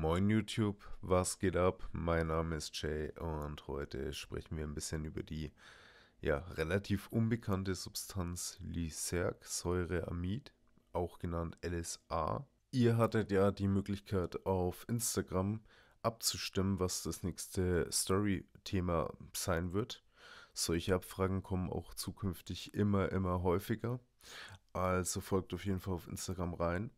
Moin YouTube, was geht ab? Mein Name ist Jay und heute sprechen wir ein bisschen über die ja, relativ unbekannte Substanz Lysergsäureamid, auch genannt LSA. Ihr hattet ja die Möglichkeit auf Instagram abzustimmen, was das nächste Story-Thema sein wird. Solche Abfragen kommen auch zukünftig immer, immer häufiger. Also folgt auf jeden Fall auf Instagram rein.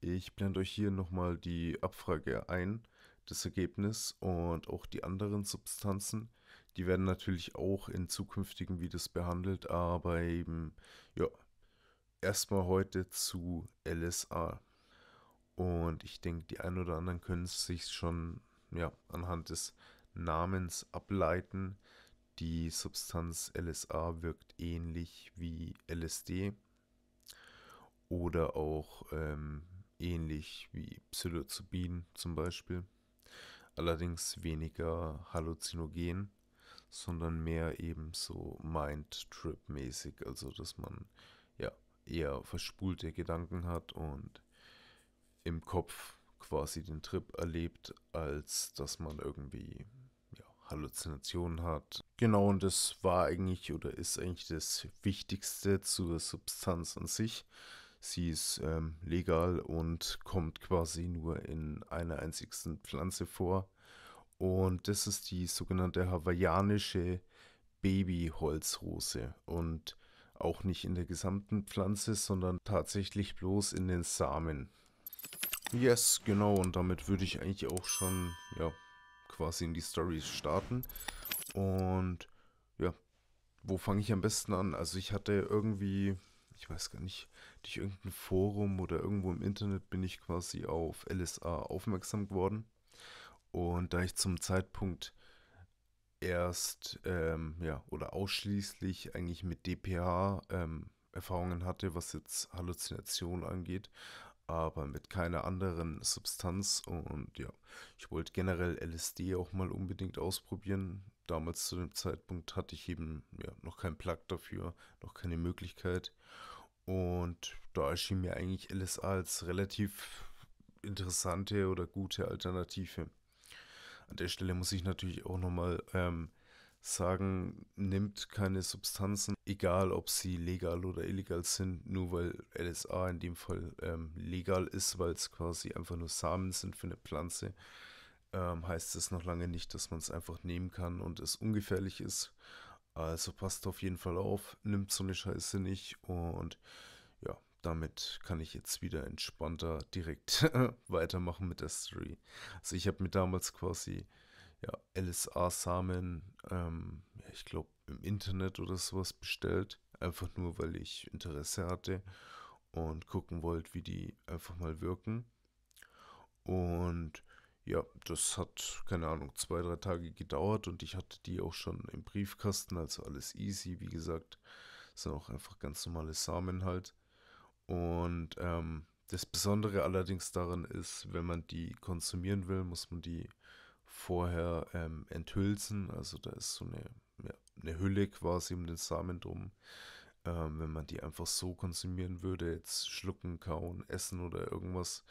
Ich blende euch hier nochmal die Abfrage ein, das Ergebnis und auch die anderen Substanzen. Die werden natürlich auch in zukünftigen Videos behandelt, aber eben, ja, erstmal heute zu LSA. Und ich denke, die einen oder anderen können es sich schon ja, anhand des Namens ableiten. Die Substanz LSA wirkt ähnlich wie LSD oder auch ähm, ähnlich wie Psilocybin zum Beispiel, allerdings weniger halluzinogen, sondern mehr eben so Mind-Trip-mäßig, also dass man ja eher verspulte Gedanken hat und im Kopf quasi den Trip erlebt, als dass man irgendwie ja, Halluzinationen hat. Genau, und das war eigentlich oder ist eigentlich das Wichtigste zur Substanz an sich, Sie ist ähm, legal und kommt quasi nur in einer einzigen Pflanze vor. Und das ist die sogenannte hawaiianische Babyholzrose. Und auch nicht in der gesamten Pflanze, sondern tatsächlich bloß in den Samen. Yes, genau. Und damit würde ich eigentlich auch schon, ja, quasi in die Story starten. Und ja, wo fange ich am besten an? Also ich hatte irgendwie ich weiß gar nicht, durch irgendein Forum oder irgendwo im Internet bin ich quasi auf LSA aufmerksam geworden. Und da ich zum Zeitpunkt erst ähm, ja, oder ausschließlich eigentlich mit DPH ähm, Erfahrungen hatte, was jetzt Halluzination angeht, aber mit keiner anderen Substanz. Und ja, ich wollte generell LSD auch mal unbedingt ausprobieren. Damals zu dem Zeitpunkt hatte ich eben ja, noch keinen Plug dafür, noch keine Möglichkeit. Und da erschien mir eigentlich LSA als relativ interessante oder gute Alternative. An der Stelle muss ich natürlich auch nochmal ähm, sagen, nimmt keine Substanzen, egal ob sie legal oder illegal sind, nur weil LSA in dem Fall ähm, legal ist, weil es quasi einfach nur Samen sind für eine Pflanze, ähm, heißt es noch lange nicht, dass man es einfach nehmen kann und es ungefährlich ist. Also passt auf jeden Fall auf, nimmt so eine Scheiße nicht und ja, damit kann ich jetzt wieder entspannter direkt weitermachen mit der Story. Also ich habe mir damals quasi ja, LSA-Samen, ähm, ja, ich glaube, im Internet oder sowas bestellt. Einfach nur, weil ich Interesse hatte und gucken wollte, wie die einfach mal wirken. Und ja, das hat, keine Ahnung, zwei, drei Tage gedauert und ich hatte die auch schon im Briefkasten, also alles easy, wie gesagt. Sind auch einfach ganz normale Samen halt. Und ähm, das Besondere allerdings daran ist, wenn man die konsumieren will, muss man die vorher ähm, enthülsen. Also da ist so eine, ja, eine Hülle quasi um den Samen drum. Ähm, wenn man die einfach so konsumieren würde, jetzt schlucken, kauen, essen oder irgendwas,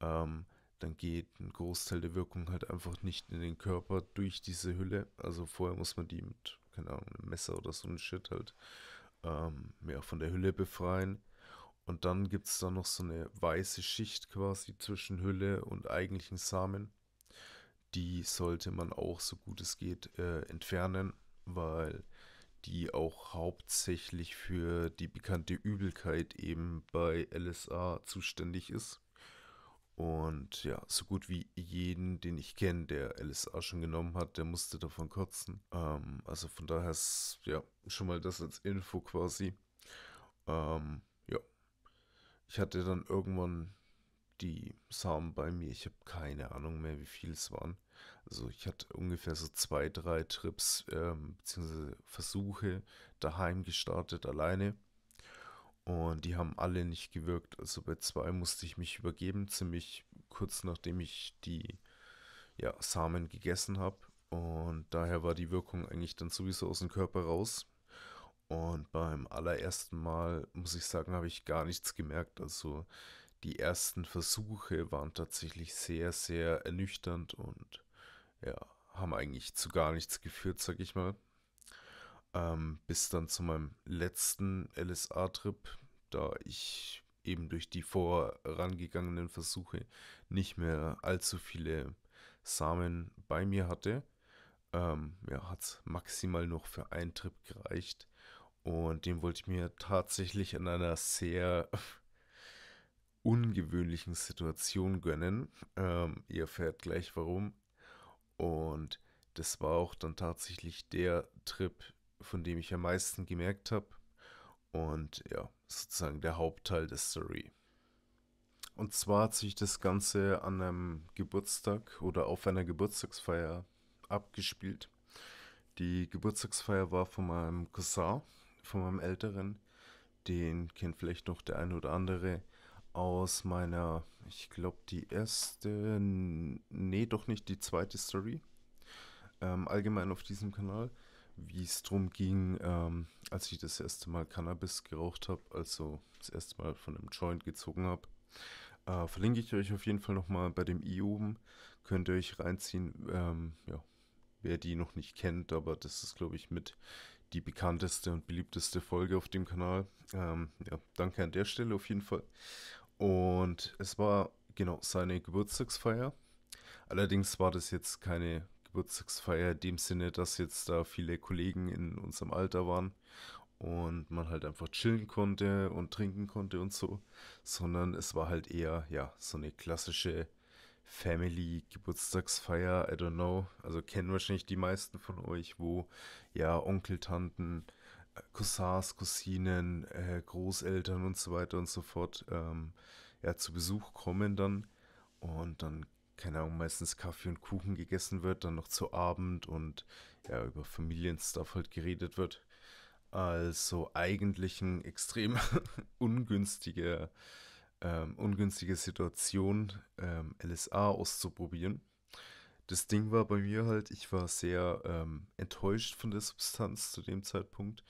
ähm, dann geht ein Großteil der Wirkung halt einfach nicht in den Körper durch diese Hülle. Also vorher muss man die mit, keine Ahnung, einem Messer oder so ein Shit halt ähm, ja, von der Hülle befreien. Und dann gibt es da noch so eine weiße Schicht quasi zwischen Hülle und eigentlichen Samen die sollte man auch so gut es geht äh, entfernen, weil die auch hauptsächlich für die bekannte Übelkeit eben bei LSA zuständig ist. Und ja, so gut wie jeden, den ich kenne, der LSA schon genommen hat, der musste davon kürzen. Ähm, also von daher ist ja schon mal das als Info quasi. Ähm, ja. Ich hatte dann irgendwann die Samen bei mir. Ich habe keine Ahnung mehr, wie viel es waren. Also ich hatte ungefähr so zwei, drei Trips ähm, beziehungsweise Versuche daheim gestartet alleine. Und die haben alle nicht gewirkt. Also bei zwei musste ich mich übergeben, ziemlich kurz nachdem ich die ja, Samen gegessen habe. Und daher war die Wirkung eigentlich dann sowieso aus dem Körper raus. Und beim allerersten Mal, muss ich sagen, habe ich gar nichts gemerkt. Also die ersten Versuche waren tatsächlich sehr, sehr ernüchternd und ja, haben eigentlich zu gar nichts geführt, sag ich mal. Ähm, bis dann zu meinem letzten LSA-Trip, da ich eben durch die vorangegangenen Versuche nicht mehr allzu viele Samen bei mir hatte. Ähm, ja, hat es maximal noch für einen Trip gereicht. Und den wollte ich mir tatsächlich in einer sehr ungewöhnlichen Situation gönnen. Ähm, ihr erfährt gleich warum. Und das war auch dann tatsächlich der Trip, von dem ich am meisten gemerkt habe. Und ja, sozusagen der Hauptteil der Story. Und zwar hat sich das Ganze an einem Geburtstag oder auf einer Geburtstagsfeier abgespielt. Die Geburtstagsfeier war von meinem Cousin, von meinem Älteren. Den kennt vielleicht noch der eine oder andere aus meiner, ich glaube, die erste, nee, doch nicht die zweite Story, ähm, allgemein auf diesem Kanal, wie es darum ging, ähm, als ich das erste Mal Cannabis geraucht habe, also das erste Mal von einem Joint gezogen habe. Äh, verlinke ich euch auf jeden Fall nochmal bei dem i oben. Könnt ihr euch reinziehen, ähm, ja, wer die noch nicht kennt, aber das ist, glaube ich, mit die bekannteste und beliebteste Folge auf dem Kanal. Ähm, ja, danke an der Stelle auf jeden Fall. Und es war genau seine Geburtstagsfeier. Allerdings war das jetzt keine Geburtstagsfeier in dem Sinne, dass jetzt da viele Kollegen in unserem Alter waren und man halt einfach chillen konnte und trinken konnte und so, sondern es war halt eher ja so eine klassische Family Geburtstagsfeier, I don't know, also kennen wahrscheinlich die meisten von euch, wo ja Onkel, Tanten, Cousins, Cousinen, äh, Großeltern und so weiter und so fort ähm, ja, zu Besuch kommen dann und dann, keine Ahnung, meistens Kaffee und Kuchen gegessen wird, dann noch zu Abend und ja, über Familienstuff halt geredet wird. Also eigentlich eine extrem ungünstiger, ähm, ungünstige Situation, ähm, LSA auszuprobieren das Ding war bei mir halt, ich war sehr ähm, enttäuscht von der Substanz zu dem Zeitpunkt,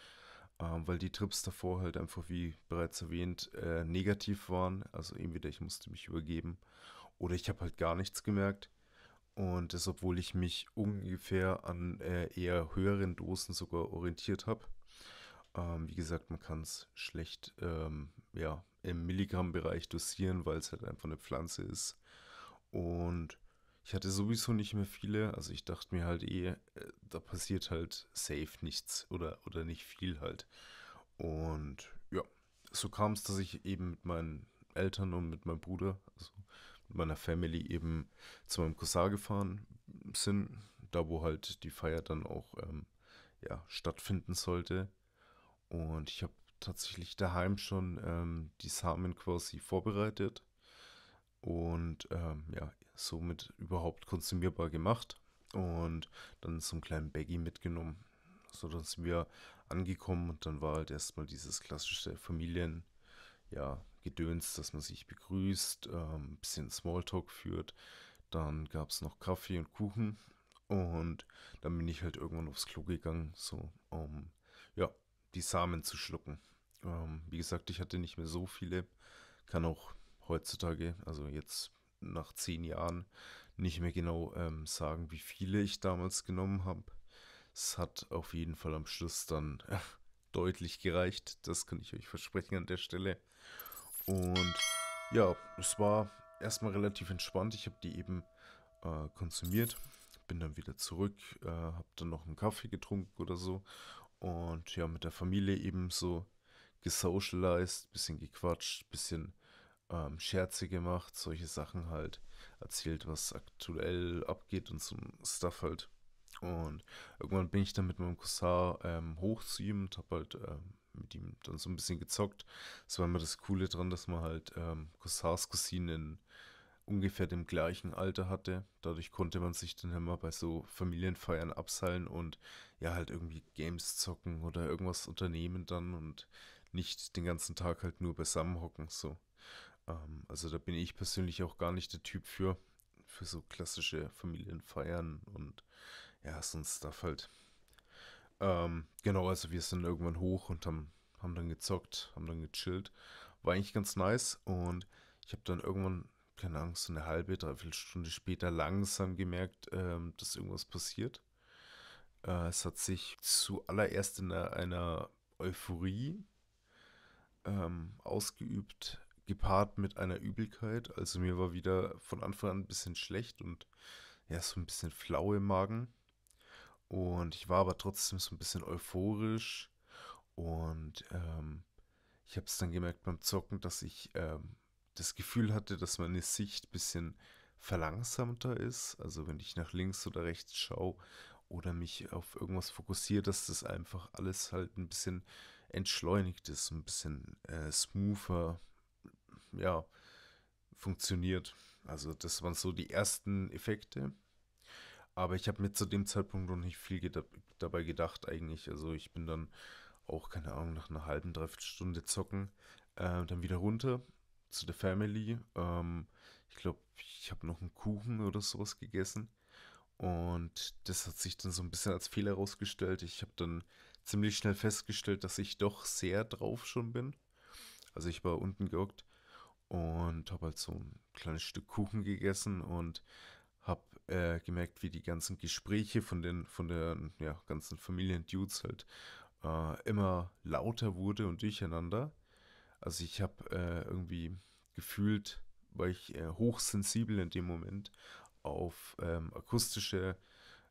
ähm, weil die Trips davor halt einfach, wie bereits erwähnt, äh, negativ waren. Also entweder ich musste mich übergeben oder ich habe halt gar nichts gemerkt. Und das, obwohl ich mich ungefähr an äh, eher höheren Dosen sogar orientiert habe. Ähm, wie gesagt, man kann es schlecht ähm, ja, im Milligramm-Bereich dosieren, weil es halt einfach eine Pflanze ist. Und ich hatte sowieso nicht mehr viele, also ich dachte mir halt eh, äh, da passiert halt safe nichts oder, oder nicht viel halt. Und ja, so kam es, dass ich eben mit meinen Eltern und mit meinem Bruder, also mit meiner Family eben zu meinem Cousin gefahren sind, da wo halt die Feier dann auch ähm, ja, stattfinden sollte. Und ich habe tatsächlich daheim schon ähm, die Samen quasi vorbereitet und ähm, ja, somit überhaupt konsumierbar gemacht und dann zum kleinen Baggy mitgenommen. So, dann sind wir angekommen und dann war halt erstmal dieses klassische Familien, ja, Gedöns, dass man sich begrüßt, ein ähm, bisschen Smalltalk führt. Dann gab es noch Kaffee und Kuchen und dann bin ich halt irgendwann aufs Klo gegangen, so um, ja, die Samen zu schlucken. Ähm, wie gesagt, ich hatte nicht mehr so viele, kann auch heutzutage, also jetzt nach zehn Jahren nicht mehr genau ähm, sagen, wie viele ich damals genommen habe. Es hat auf jeden Fall am Schluss dann äh, deutlich gereicht. Das kann ich euch versprechen an der Stelle. Und ja, es war erstmal relativ entspannt. Ich habe die eben äh, konsumiert, bin dann wieder zurück, äh, habe dann noch einen Kaffee getrunken oder so. Und ja, mit der Familie eben so gesocialized, bisschen gequatscht, bisschen ähm, Scherze gemacht, solche Sachen halt erzählt, was aktuell abgeht und so Stuff halt. Und irgendwann bin ich dann mit meinem Cousin ähm, hoch zu ihm und hab halt ähm, mit ihm dann so ein bisschen gezockt. Das war immer das Coole dran, dass man halt ähm, Cousins Cousinen ungefähr dem gleichen Alter hatte. Dadurch konnte man sich dann immer bei so Familienfeiern abseilen und ja halt irgendwie Games zocken oder irgendwas unternehmen dann und nicht den ganzen Tag halt nur beisammenhocken so. Ähm, also da bin ich persönlich auch gar nicht der Typ für, für so klassische Familienfeiern und ja, sonst ein halt. Ähm, genau, also wir sind irgendwann hoch und haben, haben dann gezockt, haben dann gechillt. War eigentlich ganz nice und ich habe dann irgendwann, keine Ahnung, so eine halbe, dreiviertel Stunde später langsam gemerkt, ähm, dass irgendwas passiert. Äh, es hat sich zuallererst in einer, einer Euphorie ähm, ausgeübt, gepaart mit einer Übelkeit. Also mir war wieder von Anfang an ein bisschen schlecht und ja, so ein bisschen flau im Magen. Und ich war aber trotzdem so ein bisschen euphorisch. Und ähm, ich habe es dann gemerkt beim Zocken, dass ich ähm, das Gefühl hatte, dass meine Sicht ein bisschen verlangsamter ist. Also wenn ich nach links oder rechts schaue oder mich auf irgendwas fokussiere, dass das einfach alles halt ein bisschen entschleunigt ist, ein bisschen äh, smoother, ja, funktioniert. Also das waren so die ersten Effekte. Aber ich habe mir zu dem Zeitpunkt noch nicht viel geda dabei gedacht eigentlich. Also ich bin dann auch, keine Ahnung, nach einer halben, dreiviertel Stunde zocken, äh, dann wieder runter zu der Family. Ähm, ich glaube, ich habe noch einen Kuchen oder sowas gegessen. Und das hat sich dann so ein bisschen als Fehler herausgestellt. Ich habe dann ziemlich schnell festgestellt, dass ich doch sehr drauf schon bin. Also ich war unten gehockt und habe halt so ein kleines Stück Kuchen gegessen und habe äh, gemerkt, wie die ganzen Gespräche von den von der ja, ganzen Familiendudes halt äh, immer lauter wurde und durcheinander. Also ich habe äh, irgendwie gefühlt, war ich äh, hochsensibel in dem Moment auf ähm, akustische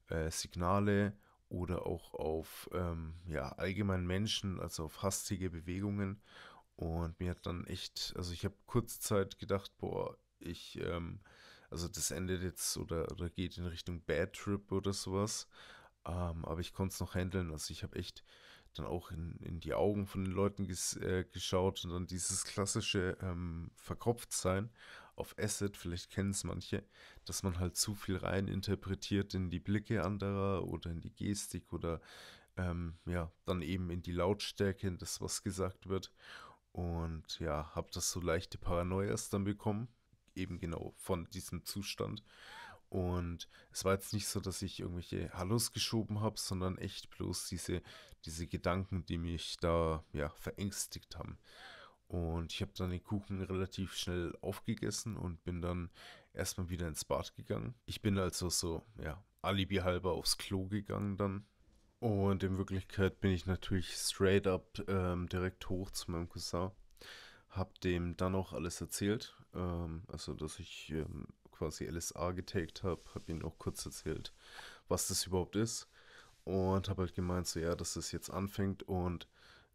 äh, Signale oder auch auf ähm, ja, allgemein Menschen, also auf hastige Bewegungen und mir hat dann echt, also ich habe kurze Zeit gedacht, boah, ich, ähm, also das endet jetzt oder, oder geht in Richtung Bad Trip oder sowas. Ähm, aber ich konnte es noch handeln. Also ich habe echt dann auch in, in die Augen von den Leuten ges, äh, geschaut und dann dieses klassische ähm, Verkopftsein auf Asset, vielleicht kennen es manche, dass man halt zu viel rein interpretiert in die Blicke anderer oder in die Gestik oder ähm, ja, dann eben in die Lautstärke, in das, was gesagt wird. Und ja, habe das so leichte Paranoias dann bekommen, eben genau von diesem Zustand. Und es war jetzt nicht so, dass ich irgendwelche Hallos geschoben habe, sondern echt bloß diese, diese Gedanken, die mich da ja, verängstigt haben. Und ich habe dann den Kuchen relativ schnell aufgegessen und bin dann erstmal wieder ins Bad gegangen. Ich bin also so, ja, alibi halber aufs Klo gegangen dann und in Wirklichkeit bin ich natürlich straight up ähm, direkt hoch zu meinem Cousin. Hab dem dann auch alles erzählt. Ähm, also, dass ich ähm, quasi LSA getaked habe. Hab ihm auch kurz erzählt, was das überhaupt ist. Und hab halt gemeint, so, ja, dass das jetzt anfängt und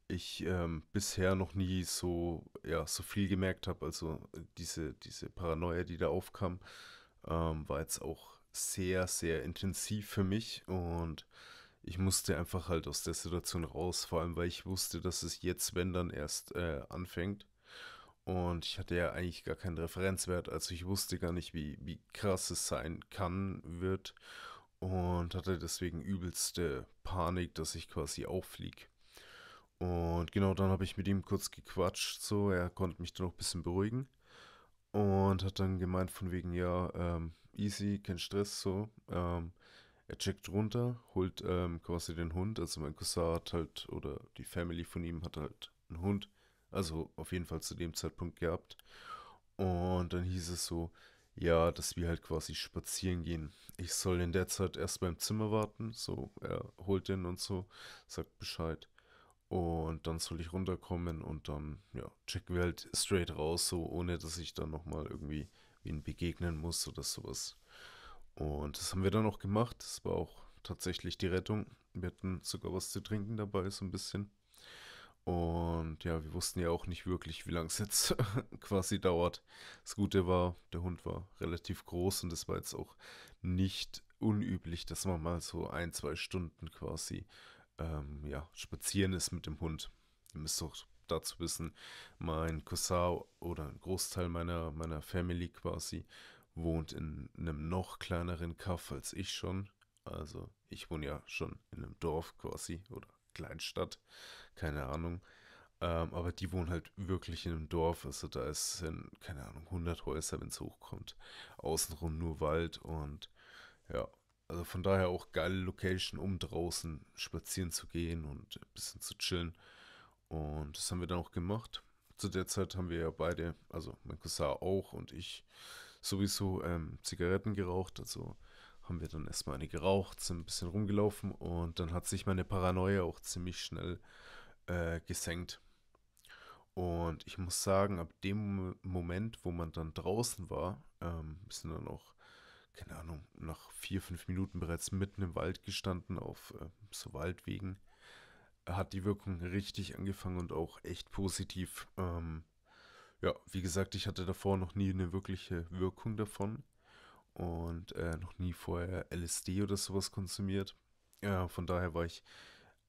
ich ähm, bisher noch nie so, ja, so viel gemerkt habe. Also, diese, diese Paranoia, die da aufkam, ähm, war jetzt auch sehr, sehr intensiv für mich und ich musste einfach halt aus der Situation raus, vor allem weil ich wusste, dass es jetzt, wenn dann erst äh, anfängt. Und ich hatte ja eigentlich gar keinen Referenzwert, also ich wusste gar nicht, wie, wie krass es sein kann, wird. Und hatte deswegen übelste Panik, dass ich quasi auffliege. Und genau dann habe ich mit ihm kurz gequatscht, so, er konnte mich dann noch ein bisschen beruhigen. Und hat dann gemeint von wegen, ja, ähm, easy, kein Stress, so. Ähm, er checkt runter, holt ähm, quasi den Hund. Also mein Cousin hat halt, oder die Family von ihm hat halt einen Hund. Also auf jeden Fall zu dem Zeitpunkt gehabt. Und dann hieß es so, ja, dass wir halt quasi spazieren gehen. Ich soll in der Zeit erst beim Zimmer warten. So, er holt den und so, sagt Bescheid. Und dann soll ich runterkommen und dann, ja, checken wir halt straight raus, so ohne dass ich dann nochmal irgendwie ihn begegnen muss oder sowas. Und das haben wir dann auch gemacht. Das war auch tatsächlich die Rettung. Wir hatten sogar was zu trinken dabei, so ein bisschen. Und ja, wir wussten ja auch nicht wirklich, wie lange es jetzt quasi dauert. Das Gute war, der Hund war relativ groß und es war jetzt auch nicht unüblich, dass man mal so ein, zwei Stunden quasi ähm, ja, spazieren ist mit dem Hund. Ihr müsst doch dazu wissen, mein Cousin oder ein Großteil meiner, meiner Family quasi wohnt in einem noch kleineren Kaff als ich schon. Also ich wohne ja schon in einem Dorf quasi oder Kleinstadt, keine Ahnung. Ähm, aber die wohnen halt wirklich in einem Dorf. Also da ist, in, keine Ahnung, 100 Häuser, wenn es hochkommt. Außenrum nur Wald und ja. Also von daher auch geile Location, um draußen spazieren zu gehen und ein bisschen zu chillen. Und das haben wir dann auch gemacht. Zu der Zeit haben wir ja beide, also mein Cousin auch und ich, sowieso ähm, Zigaretten geraucht. Also haben wir dann erstmal eine geraucht, sind ein bisschen rumgelaufen und dann hat sich meine Paranoia auch ziemlich schnell äh, gesenkt. Und ich muss sagen, ab dem Moment, wo man dann draußen war, ähm, sind dann auch, keine Ahnung, nach vier, fünf Minuten bereits mitten im Wald gestanden, auf äh, so Waldwegen, hat die Wirkung richtig angefangen und auch echt positiv. Ähm, ja, wie gesagt, ich hatte davor noch nie eine wirkliche Wirkung davon und äh, noch nie vorher LSD oder sowas konsumiert. Ja, von daher war ich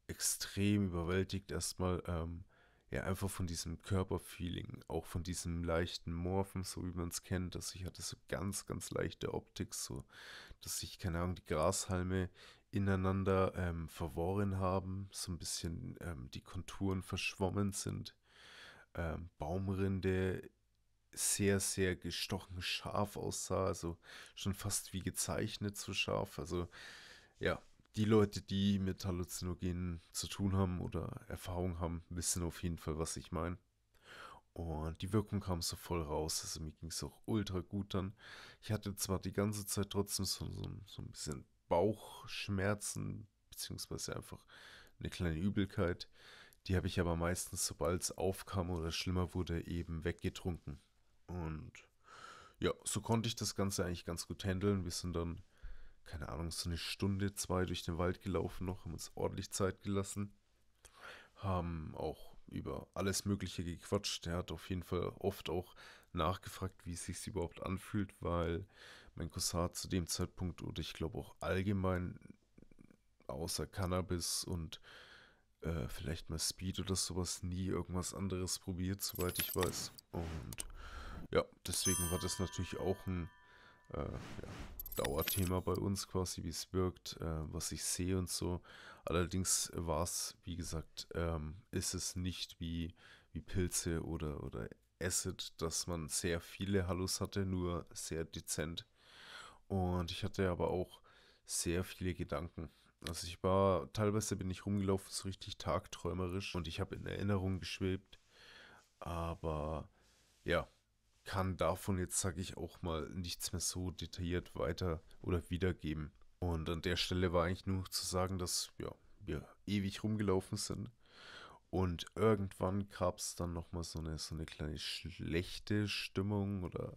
extrem überwältigt erstmal, ähm, ja, einfach von diesem Körperfeeling, auch von diesem leichten Morphen, so wie man es kennt, dass also ich hatte so ganz, ganz leichte Optik, so, dass sich, keine Ahnung, die Grashalme ineinander ähm, verworren haben, so ein bisschen ähm, die Konturen verschwommen sind äh, Baumrinde sehr, sehr gestochen scharf aussah, also schon fast wie gezeichnet so scharf. Also ja, die Leute, die mit Halluzinogenen zu tun haben oder Erfahrung haben, wissen auf jeden Fall, was ich meine. Und die Wirkung kam so voll raus. Also mir ging es auch ultra gut dann. Ich hatte zwar die ganze Zeit trotzdem so, so, so ein bisschen Bauchschmerzen, beziehungsweise einfach eine kleine Übelkeit. Die habe ich aber meistens, sobald es aufkam oder schlimmer wurde, eben weggetrunken. Und ja, so konnte ich das Ganze eigentlich ganz gut handeln. Wir sind dann, keine Ahnung, so eine Stunde, zwei durch den Wald gelaufen noch, haben uns ordentlich Zeit gelassen. Haben auch über alles Mögliche gequatscht. Er hat auf jeden Fall oft auch nachgefragt, wie es sich überhaupt anfühlt, weil mein Cousin zu dem Zeitpunkt oder ich glaube auch allgemein außer Cannabis und äh, vielleicht mal Speed oder sowas nie irgendwas anderes probiert, soweit ich weiß. Und ja, deswegen war das natürlich auch ein äh, ja, Dauerthema bei uns quasi, wie es wirkt, äh, was ich sehe und so. Allerdings war es, wie gesagt, ähm, ist es nicht wie, wie Pilze oder, oder Acid, dass man sehr viele Hallus hatte, nur sehr dezent. Und ich hatte aber auch sehr viele Gedanken. Also ich war, teilweise bin ich rumgelaufen, so richtig tagträumerisch und ich habe in Erinnerung geschwebt. Aber ja, kann davon jetzt, sage ich auch mal, nichts mehr so detailliert weiter oder wiedergeben. Und an der Stelle war eigentlich nur zu sagen, dass ja, wir ewig rumgelaufen sind. Und irgendwann gab es dann nochmal so eine, so eine kleine schlechte Stimmung oder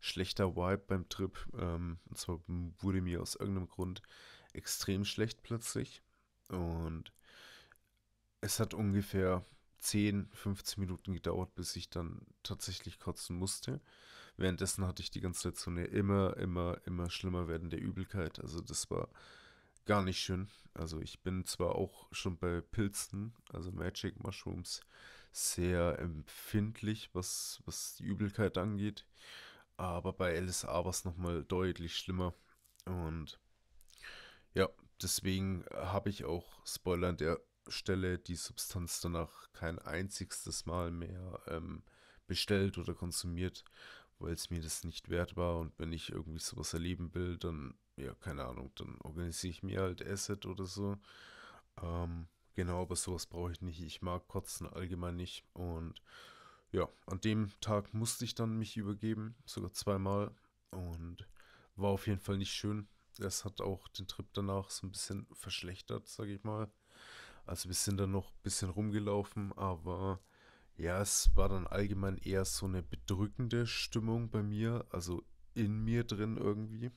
schlechter Vibe beim Trip. Ähm, und zwar wurde mir aus irgendeinem Grund extrem schlecht plötzlich. Und es hat ungefähr 10, 15 Minuten gedauert, bis ich dann tatsächlich kotzen musste. Währenddessen hatte ich die ganze Zeit so eine immer, immer, immer schlimmer werdende Übelkeit. Also das war gar nicht schön. Also ich bin zwar auch schon bei Pilzen, also Magic Mushrooms, sehr empfindlich, was, was die Übelkeit angeht. Aber bei LSA war es nochmal deutlich schlimmer. Und ja, deswegen äh, habe ich auch Spoiler an der Stelle die Substanz danach kein einziges Mal mehr ähm, bestellt oder konsumiert, weil es mir das nicht wert war und wenn ich irgendwie sowas erleben will, dann, ja, keine Ahnung, dann organisiere ich mir halt Asset oder so. Ähm, genau, aber sowas brauche ich nicht. Ich mag Kotzen allgemein nicht und ja, an dem Tag musste ich dann mich übergeben, sogar zweimal und war auf jeden Fall nicht schön das hat auch den Trip danach so ein bisschen verschlechtert, sage ich mal. Also wir sind dann noch ein bisschen rumgelaufen, aber ja, es war dann allgemein eher so eine bedrückende Stimmung bei mir, also in mir drin irgendwie.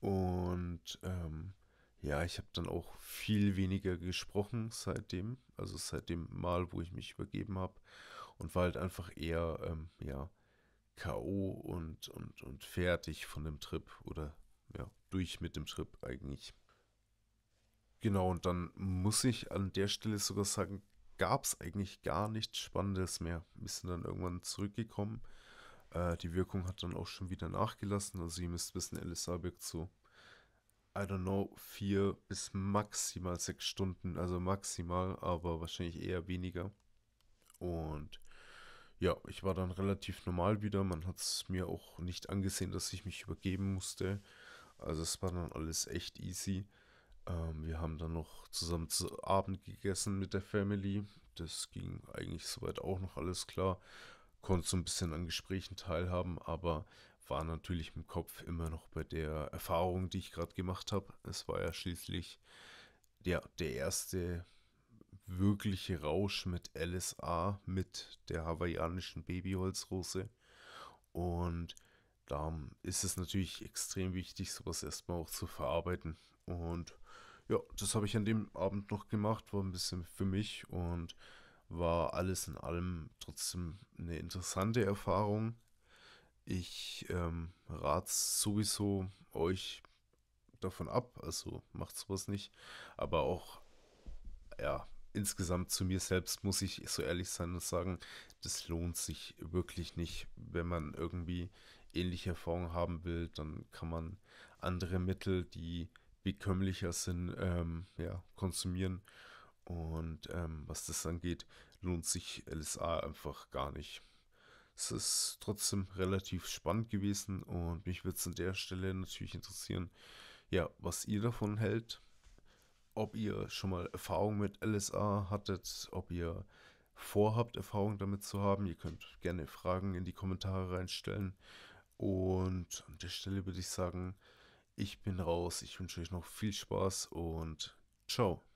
Und ähm, ja, ich habe dann auch viel weniger gesprochen seitdem, also seit dem Mal, wo ich mich übergeben habe und war halt einfach eher, ähm, ja, K.O. Und, und, und fertig von dem Trip oder ja, durch mit dem Trip eigentlich. Genau, und dann muss ich an der Stelle sogar sagen, gab es eigentlich gar nichts Spannendes mehr. Wir sind dann irgendwann zurückgekommen. Äh, die Wirkung hat dann auch schon wieder nachgelassen. Also ihr müsst wissen, Elisabeth so, I don't know, vier bis maximal sechs Stunden. Also maximal, aber wahrscheinlich eher weniger. Und ja, ich war dann relativ normal wieder. Man hat es mir auch nicht angesehen, dass ich mich übergeben musste. Also es war dann alles echt easy. Ähm, wir haben dann noch zusammen zu Abend gegessen mit der Family. Das ging eigentlich soweit auch noch alles klar. Konnte so ein bisschen an Gesprächen teilhaben, aber war natürlich im Kopf immer noch bei der Erfahrung, die ich gerade gemacht habe. Es war ja schließlich der, der erste wirkliche Rausch mit LSA, mit der hawaiianischen Babyholzrose. Und da ist es natürlich extrem wichtig, sowas erstmal auch zu verarbeiten. Und ja, das habe ich an dem Abend noch gemacht, war ein bisschen für mich und war alles in allem trotzdem eine interessante Erfahrung. Ich ähm, rate sowieso euch davon ab, also macht sowas nicht. Aber auch, ja, insgesamt zu mir selbst muss ich so ehrlich sein und sagen, das lohnt sich wirklich nicht, wenn man irgendwie ähnliche Erfahrungen haben will, dann kann man andere Mittel, die bekömmlicher sind, ähm, ja, konsumieren. Und ähm, was das angeht, lohnt sich LSA einfach gar nicht. Es ist trotzdem relativ spannend gewesen und mich würde es an der Stelle natürlich interessieren, ja, was ihr davon hält, ob ihr schon mal Erfahrung mit LSA hattet, ob ihr vorhabt, Erfahrung damit zu haben. Ihr könnt gerne Fragen in die Kommentare reinstellen. Und an der Stelle würde ich sagen, ich bin raus. Ich wünsche euch noch viel Spaß und ciao.